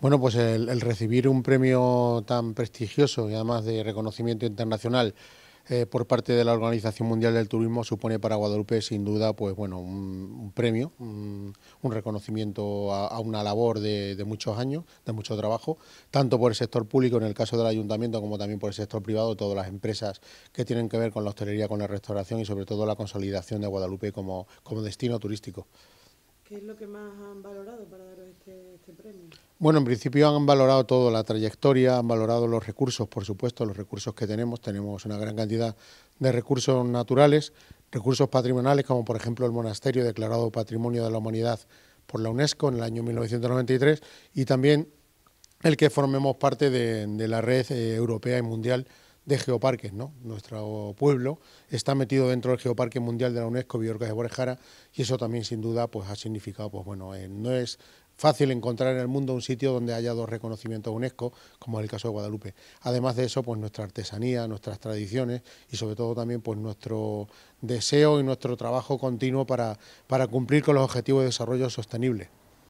Bueno, pues el, recibir un premio tan prestigioso y además de reconocimiento internacional eh, por parte de la Organización Mundial del Turismo supone para Guadalupe sin duda pues bueno un, premio, un, reconocimiento a, una labor de, muchos años, de mucho trabajo, tanto por el sector público en el caso del ayuntamiento como también por el sector privado, todas las empresas que tienen que ver con la hostelería, con la restauración y sobre todo la consolidación de Guadalupe como destino turístico. ¿Qué es lo que más han valorado para daros este, este, premio? Bueno, en principio han valorado todo, la trayectoria, han valorado los recursos, por supuesto, los recursos que tenemos. Tenemos una gran cantidad de recursos naturales, recursos patrimoniales, como por ejemplo el monasterio declarado Patrimonio de la Humanidad por la UNESCO en el año 1993 y también el que formemos parte de, la red eh, europea y mundial de geoparques. ¿no? Nuestro pueblo está metido dentro del Geoparque Mundial de la UNESCO, Biorca de Borejara, y eso también sin duda pues, ha significado, pues bueno, eh, no es fácil encontrar en el mundo un sitio donde haya dos reconocimientos UNESCO, como es el caso de Guadalupe. Además de eso, pues nuestra artesanía, nuestras tradiciones y sobre todo también pues nuestro deseo y nuestro trabajo continuo para cumplir con los objetivos de desarrollo sostenible.